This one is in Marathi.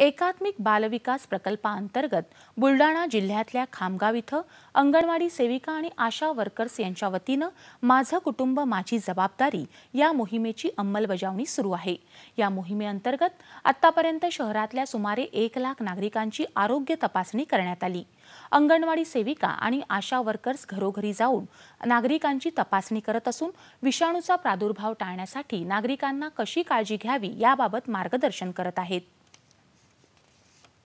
एकात्मिक बालविकास प्रकल्पाअंतर्गत बुलडाणा जिल्ह्यातल्या खामगाव इथं अंगणवाडी सेविका आणि आशा वर्कर्स यांच्या वतीनं माझं कुटुंब माझी जबाबदारी या मोहिमेची अंमलबजावणी सुरू आहे या मोहिमेअंतर्गत आतापर्यंत शहरातल्या सुमारे एक लाख नागरिकांची आरोग्य तपासणी करण्यात आली अंगणवाडी सेविका आणि आशा वर्कर्स घरोघरी जाऊन नागरिकांची तपासणी करत असून विषाणूचा प्रादुर्भाव टाळण्यासाठी नागरिकांना कशी काळजी घ्यावी याबाबत मार्गदर्शन करत आहेत